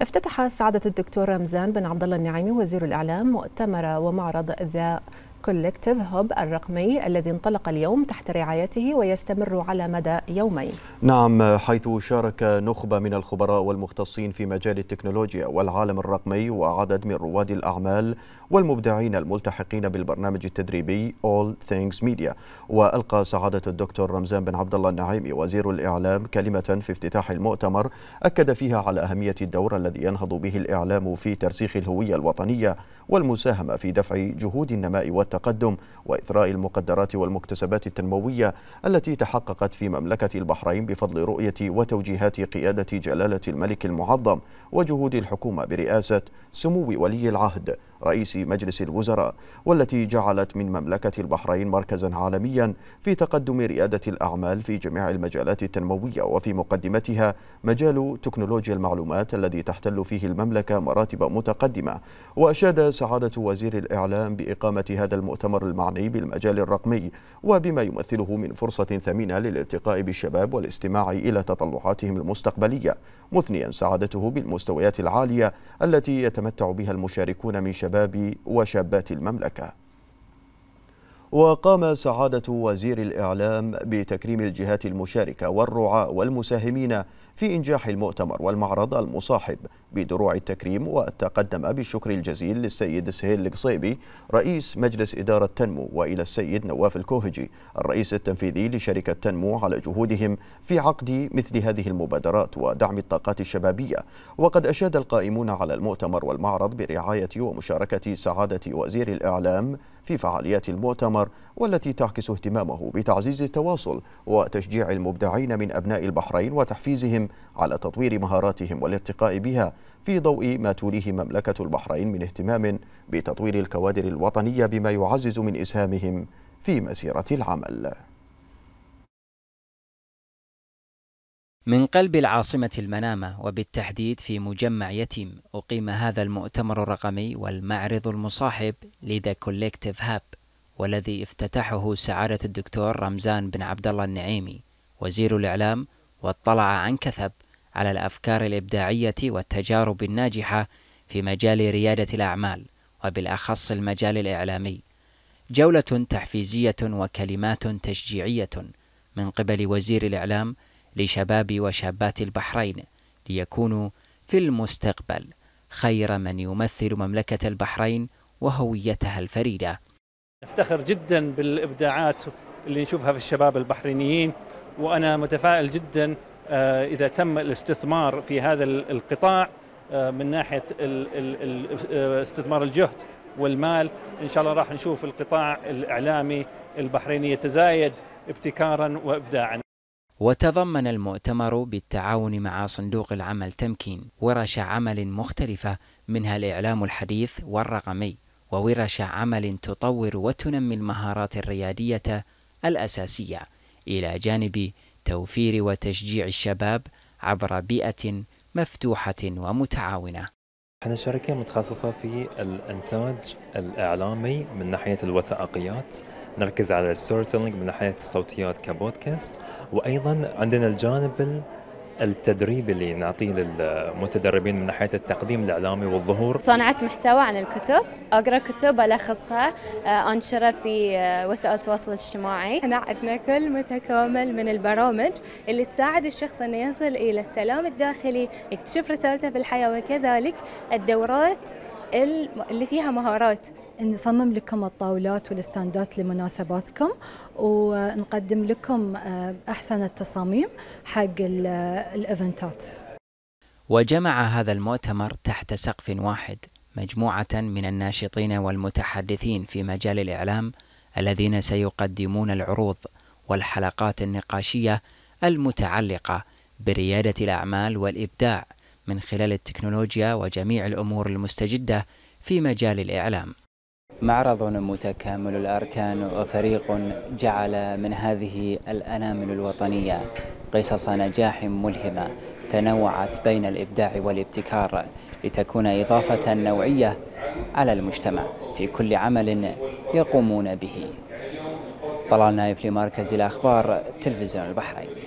افتتح سعادة الدكتور رمزان بن عبد الله النعيمي وزير الإعلام مؤتمر ومعرض ذا كولكتيف هوب الرقمي الذي انطلق اليوم تحت رعايته ويستمر على مدى يومين نعم حيث شارك نخبة من الخبراء والمختصين في مجال التكنولوجيا والعالم الرقمي وعدد من رواد الأعمال والمبدعين الملتحقين بالبرنامج التدريبي All Things Media وألقى سعادة الدكتور رمزان بن عبد الله النعيمي وزير الإعلام كلمة في افتتاح المؤتمر أكد فيها على أهمية الدور الذي ينهض به الإعلام في ترسيخ الهوية الوطنية والمساهمة في دفع جهود النماء والتنمية والتقدم وإثراء المقدرات والمكتسبات التنموية التي تحققت في مملكة البحرين بفضل رؤية وتوجيهات قيادة جلالة الملك المعظم وجهود الحكومة برئاسة سمو ولي العهد رئيس مجلس الوزراء والتي جعلت من مملكة البحرين مركزا عالميا في تقدم ريادة الأعمال في جميع المجالات التنموية وفي مقدمتها مجال تكنولوجيا المعلومات الذي تحتل فيه المملكة مراتب متقدمة وأشاد سعادة وزير الإعلام بإقامة هذا المؤتمر المعني بالمجال الرقمي وبما يمثله من فرصة ثمينة للالتقاء بالشباب والاستماع إلى تطلعاتهم المستقبلية مثنيا سعادته بالمستويات العالية التي يتمتع بها المشاركون من شباب شباب وشابات المملكه وقام سعادة وزير الإعلام بتكريم الجهات المشاركة والرعاة والمساهمين في إنجاح المؤتمر والمعرض المصاحب بدروع التكريم وتقدم بالشكر الجزيل للسيد سهيل القصيبي رئيس مجلس إدارة تنمو وإلى السيد نواف الكوهجي الرئيس التنفيذي لشركة تنمو على جهودهم في عقد مثل هذه المبادرات ودعم الطاقات الشبابية وقد أشاد القائمون على المؤتمر والمعرض برعاية ومشاركة سعادة وزير الإعلام في فعاليات المؤتمر والتي تعكس اهتمامه بتعزيز التواصل وتشجيع المبدعين من أبناء البحرين وتحفيزهم على تطوير مهاراتهم والارتقاء بها في ضوء ما توليه مملكة البحرين من اهتمام بتطوير الكوادر الوطنية بما يعزز من إسهامهم في مسيرة العمل من قلب العاصمة المنامة وبالتحديد في مجمع يتيم أقيم هذا المؤتمر الرقمي والمعرض المصاحب لذا كوليكتيف هاب والذي افتتحه سعادة الدكتور رمزان بن عبد الله النعيمي وزير الإعلام واطلع عن كثب على الأفكار الإبداعية والتجارب الناجحة في مجال ريادة الأعمال وبالأخص المجال الإعلامي جولة تحفيزية وكلمات تشجيعية من قبل وزير الإعلام لشباب وشابات البحرين ليكونوا في المستقبل خير من يمثل مملكة البحرين وهويتها الفريدة نفتخر جدا بالإبداعات اللي نشوفها في الشباب البحرينيين وأنا متفائل جدا آه، إذا تم الاستثمار في هذا القطاع آه، من ناحية آه، استثمار الجهد والمال إن شاء الله راح نشوف القطاع الإعلامي البحريني يتزايد ابتكارا وإبداعا وتضمن المؤتمر بالتعاون مع صندوق العمل تمكين ورش عمل مختلفة منها الإعلام الحديث والرقمي وورش عمل تطور وتنمي المهارات الريادية الأساسية إلى جانب توفير وتشجيع الشباب عبر بيئة مفتوحة ومتعاونة احنا شركة متخصصة في الانتاج الاعلامي من ناحية الوثائقيات، نركز على الستوري من ناحية الصوتيات كبودكاست، وايضا عندنا الجانب التدريب اللي نعطيه للمتدربين من ناحيه التقديم الاعلامي والظهور صنعت محتوى عن الكتب اقرا كتب الخصها آه، انشرها في آه، وسائل التواصل الاجتماعي احنا عندنا كل متكامل من البرامج اللي تساعد الشخص انه يصل الى السلام الداخلي يكتشف رسالته في الحياه وكذلك الدورات اللي فيها مهارات نصمم لكم الطاولات والستاندات لمناسباتكم ونقدم لكم آه، أحسن التصاميم حق آه، الإيفنتات وجمع هذا المؤتمر تحت سقف واحد مجموعة من الناشطين والمتحدثين في مجال الإعلام الذين سيقدمون العروض والحلقات النقاشية المتعلقة بريادة الأعمال والإبداع من خلال التكنولوجيا وجميع الأمور المستجدة في مجال الإعلام معرض متكامل الأركان وفريق جعل من هذه الأنامل الوطنية قصص نجاح ملهمة تنوعت بين الإبداع والابتكار لتكون إضافة نوعية على المجتمع في كل عمل يقومون به طلال نايف لمركز الأخبار تلفزيون البحرين